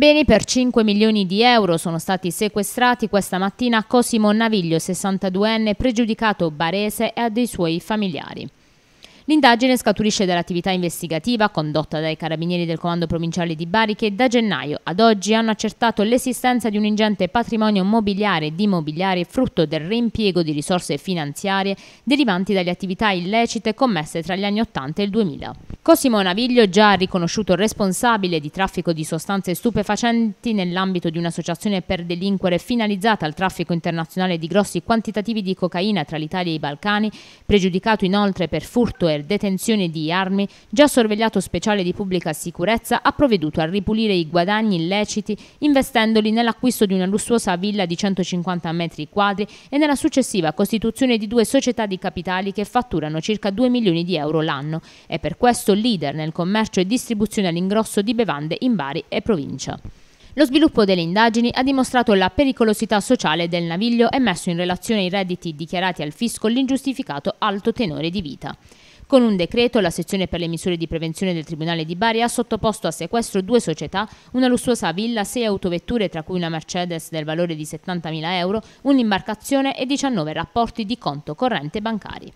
Beni per 5 milioni di euro sono stati sequestrati questa mattina a Cosimo Naviglio, 62enne, pregiudicato barese e a dei suoi familiari. L'indagine scaturisce dall'attività investigativa condotta dai carabinieri del Comando Provinciale di Bari che da gennaio ad oggi hanno accertato l'esistenza di un ingente patrimonio mobiliare ed immobiliare frutto del reimpiego di risorse finanziarie derivanti dalle attività illecite commesse tra gli anni 80 e il 2000. Cosimo Naviglio, già riconosciuto responsabile di traffico di sostanze stupefacenti nell'ambito di un'associazione per delinquere finalizzata al traffico internazionale di grossi quantitativi di cocaina tra l'Italia e i Balcani, pregiudicato inoltre per furto e detenzione di armi, già sorvegliato speciale di pubblica sicurezza, ha provveduto a ripulire i guadagni illeciti investendoli nell'acquisto di una lussuosa villa di 150 metri quadri e nella successiva costituzione di due società di capitali che fatturano circa 2 milioni di euro l'anno. E per questo posto leader nel commercio e distribuzione all'ingrosso di bevande in Bari e provincia. Lo sviluppo delle indagini ha dimostrato la pericolosità sociale del naviglio e messo in relazione ai redditi dichiarati al fisco l'ingiustificato alto tenore di vita. Con un decreto, la sezione per le misure di prevenzione del Tribunale di Bari ha sottoposto a sequestro due società, una lussuosa villa, sei autovetture, tra cui una Mercedes del valore di 70.000 euro, un'imbarcazione e 19 rapporti di conto corrente bancari.